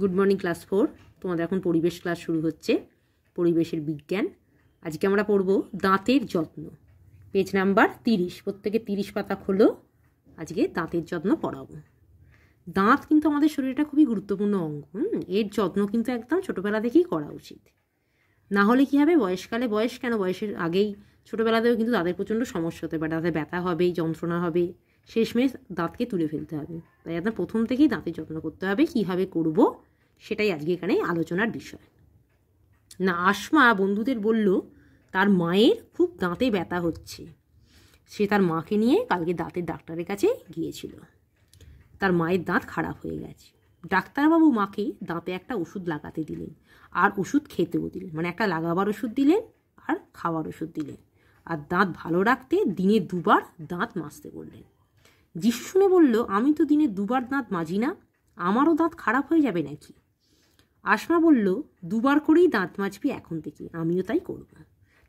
good morning class four তোমাদের এখন পরিবেশ ক্লাস শুরু হচ্ছে পরিবেশের বিজ্ঞান আজকে আমরা পড়ব দাঁতের যত্ন পেজ নাম্বার তিরিশ প্রত্যেকে তিরিশ পাতা খোলো আজকে দাঁতের যত্ন পড়াবো দাঁত কিন্তু আমাদের শরীরটা খুবই গুরুত্বপূর্ণ অঙ্গ এর যত্ন কিন্তু একদম ছোটোবেলা থেকেই করা উচিত না হলে কী হবে বয়সকালে বয়স কেন বয়সের আগেই ছোটোবেলাতেও কিন্তু দাঁতের প্রচণ্ড সমস্যা হতে পারে তাদের ব্যথা হবে যন্ত্রণা হবে শেষমেশ দাঁতকে তুলে ফেলতে হবে তাই আপনার প্রথম থেকেই দাঁতের যত্ন করতে হবে কীভাবে করব সেটাই আজকে এখানে আলোচনার বিষয় না আসমা বন্ধুদের বলল তার মায়ের খুব দাঁতে ব্যথা হচ্ছে সে তার মাকে নিয়ে কালকে দাঁতের ডাক্তারের কাছে গিয়েছিল তার মায়ের দাঁত খারাপ হয়ে গেছে ডাক্তারবাবু মাকে দাঁতে একটা ওষুধ লাগাতে দিলেন আর ওষুধ খেতেও দিলেন মানে একটা লাগাবার ওষুধ দিলেন আর খাওয়ার ওষুধ দিলেন আর দাঁত ভালো রাখতে দিনে দুবার দাঁত মাজতে বললেন যিশু শুনে বলল আমি তো দিনে দুবার দাঁত মাজি না আমারও দাঁত খারাপ হয়ে যাবে নাকি আসমা বলল দুবার করেই দাঁত মাজবি এখন থেকে আমিও তাই করব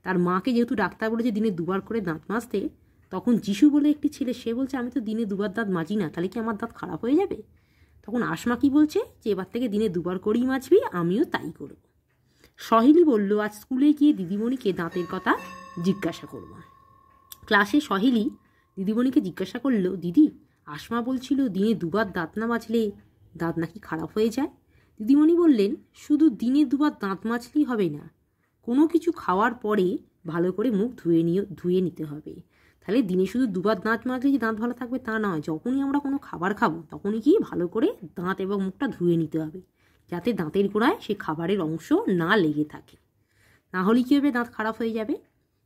তার মাকে যেহেতু ডাক্তার বলেছে দিনে দুবার করে দাঁত মাজতে তখন যিশু বলে একটি ছেলে সে বলছে আমি তো দিনে দুবার দাঁত মাজি না তাহলে কি আমার দাঁত খারাপ হয়ে যাবে তখন আসমা কি বলছে যে এবার থেকে দিনে দুবার করেই মাজবি আমিও তাই করব সহেলি বলল আজ স্কুলে গিয়ে দিদিমণিকে দাঁতের কথা জিজ্ঞাসা করব ক্লাসে সহেলি দিদিমণিকে জিজ্ঞাসা করল দিদি আসমা বলছিল দিনে দুবার দাঁত না মাজলে দাঁত নাকি খারাপ হয়ে যায় দিদিমণি বললেন শুধু দিনে দুবার দাঁত মাজলেই হবে না কোনো কিছু খাওয়ার পরে ভালো করে মুখ ধুয়ে নিয়ে ধুয়ে নিতে হবে তাহলে দিনে শুধু দুবার দাঁত মাজলে যে দাঁত ভালো থাকবে তা নয় যখনই আমরা কোনো খাবার খাবো তখনই কি ভালো করে দাঁত এবং মুখটা ধুয়ে নিতে হবে যাতে দাঁতের গোড়ায় সে খাবারের অংশ না লেগে থাকে না হলে কী হবে দাঁত খারাপ হয়ে যাবে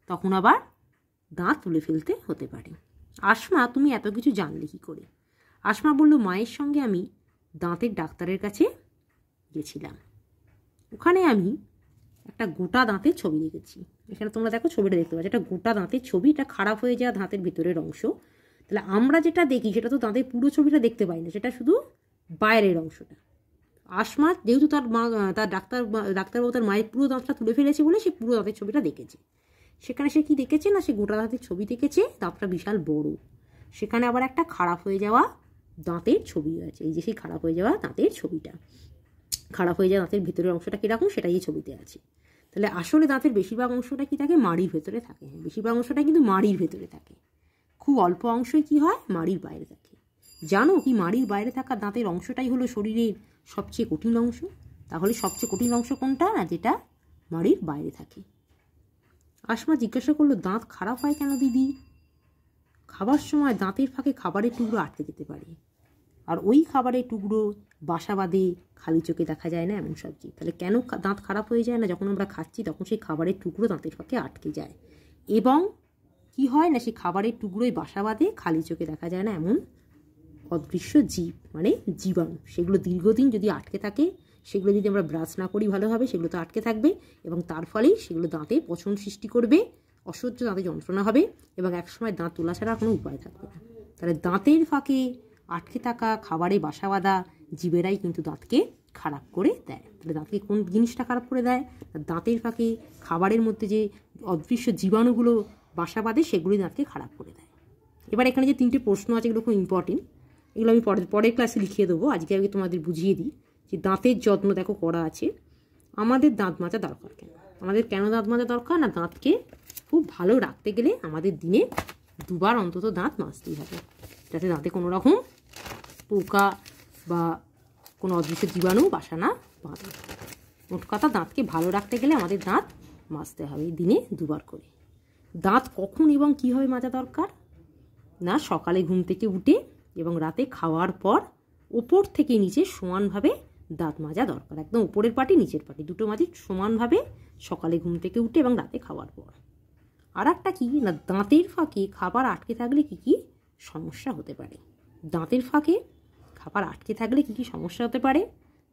তখন আবার দাঁত তুলে ফেলতে হতে পারে আসমা তুমি এত কিছু জানলে কী করে আসমা বলল মায়ের সঙ্গে আমি দাঁতের ডাক্তারের কাছে গেছিলাম ওখানে আমি একটা গোটা দাঁতের ছবি দেখেছি এখানে তোমরা দেখো ছবিটা দেখতে পাচ্ছ একটা গোটা দাঁতের ছবি এটা খারাপ হয়ে যাওয়া দাঁতের ভিতরের অংশ তাহলে আমরা যেটা দেখি সেটা তো দাঁতের পুরো ছবিটা দেখতে পাই না সেটা শুধু বাইরের অংশটা আসমা যেহেতু তার মা তার ডাক্তার ডাক্তারবাবু তার মায়ের পুরো দাঁতটা তুলে ফেলেছে বলে সে পুরো দাঁতের ছবিটা দেখেছে সেখানে সে কি দেখেছে না সে গোটা দাঁতের ছবি দেখেছে দাঁতটা বিশাল বড় সেখানে আবার একটা খারাপ হয়ে যাওয়া দাঁতের ছবি আছে এই যে সেই খারাপ হয়ে যাওয়া দাঁতের ছবিটা খারাপ হয়ে যাওয়া দাঁতের ভিতরের অংশটা কীরকম সেটাই এই ছবিতে আছে তাহলে আসলে দাঁতের বেশিরভাগ অংশটা কি থাকে মাড়ির ভেতরে থাকে হ্যাঁ, বেশিরভাগ অংশটা কিন্তু মাড়ির ভেতরে থাকে খুব অল্প অংশই কি হয় মাড়ির বাইরে থাকে জানো কি মাড়ির বাইরে থাকা দাঁতের অংশটাই হলো শরীরের সবচেয়ে কঠিন অংশ তাহলে সবচেয়ে কঠিন অংশ কোনটা না যেটা মাড়ির বাইরে থাকে আসমা জিজ্ঞাসা করলো দাঁত খারাপ হয় কেন দিদি খাবার সময় দাঁতের ফাঁকে খাবারের টুকরো আটকে যেতে পারে আর ওই খাবারের টুকরো বাসা বাঁধে খালি চোখে দেখা যায় না এমন সবজি তাহলে কেন দাঁত খারাপ হয়ে যায় না যখন আমরা খাচ্ছি তখন সেই খাবারের টুকরো দাঁতের ফাঁকে আটকে যায় এবং কি হয় না সেই খাবারের টুকরোই বাসা বাঁধে খালি চোখে দেখা যায় না এমন অদৃশ্য জীব মানে জীবাণু সেগুলো দীর্ঘদিন যদি আটকে থাকে সেগুলো যদি আমরা ব্রাশ না করি ভালোভাবে সেগুলো তো আটকে থাকবে এবং তার ফলেই সেগুলো দাঁতে পচন সৃষ্টি করবে অসহ্য দাঁতে যন্ত্রণা হবে এবং একসময় দাঁত তোলা ছাড়া কোনো উপায় থাকবে না তাহলে দাঁতের ফাঁকে আটকে থাকা খাবারে বাসা বাঁধা জীবেরাই কিন্তু দাঁতকে খারাপ করে দেয় তাহলে দাঁতকে কোন জিনিসটা খারাপ করে দেয় দাঁতের ফাঁকে খাবারের মধ্যে যে অদৃশ্য জীবাণুগুলো বাসা বাঁধে সেগুলি দাঁতকে খারাপ করে দেয় এবার এখানে যে তিনটে প্রশ্ন আছে এগুলো খুব ইম্পর্টেন্ট এগুলো আমি পরের পরের ক্লাসে লিখিয়ে দেবো আজকে আমি তোমাদের বুঝিয়ে দিই যে দাঁতের যত্ন দেখো করা আছে আমাদের দাঁত মাজা দরকার কেন আমাদের কেন দাঁত মাজা দরকার না দাঁতকে খুব ভালো রাখতে গেলে আমাদের দিনে দুবার অন্তত দাঁত মাজতেই হবে যাতে দাঁতে কোনো রকম পোকা বা কোনো অদৃশ্য জীবাণু বাসা না বাঁধে মোট কথা দাঁতকে ভালো রাখতে গেলে আমাদের দাঁত মাজতে হবে দিনে দুবার করে দাঁত কখন এবং কীভাবে মাজা দরকার না সকালে ঘুম থেকে উঠে এবং রাতে খাওয়ার পর ওপর থেকে নিচে সমানভাবে দাঁত মাজা দরকার একদম উপরের পাটি নিচের পাটি দুটো মাঝে সমানভাবে সকালে ঘুম থেকে উঠে এবং রাতে খাওয়ার পর আর একটা কী না দাঁতের ফাঁকে খাবার আটকে থাকলে কি কি সমস্যা হতে পারে দাঁতের ফাঁকে খাবার আটকে থাকলে কি কি সমস্যা হতে পারে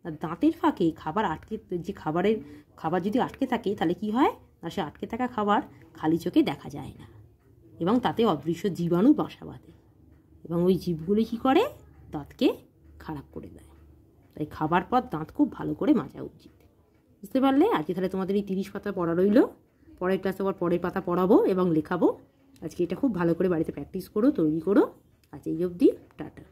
না দাঁতের ফাঁকে খাবার আটকে যে খাবারের খাবার যদি আটকে থাকে তাহলে কি হয় না সে আটকে থাকা খাবার খালি চোখে দেখা যায় না এবং তাতে অদৃশ্য জীবাণু বাসা বাঁধে এবং ওই জীবগুলি কী করে দাঁতকে খারাপ করে দেয় তাই খাবার পর দাঁত খুব ভালো করে মাজা উচিত বুঝতে পারলে আজকে তাহলে তোমাদের এই তিরিশ পাতা পড়া রইল পরের ক্লাসে আবার পরের পাতা পড়াবো এবং লেখাবো আজকে এটা খুব ভালো করে বাড়িতে প্র্যাকটিস করো তৈরি করো আজ এই অবধি টাটা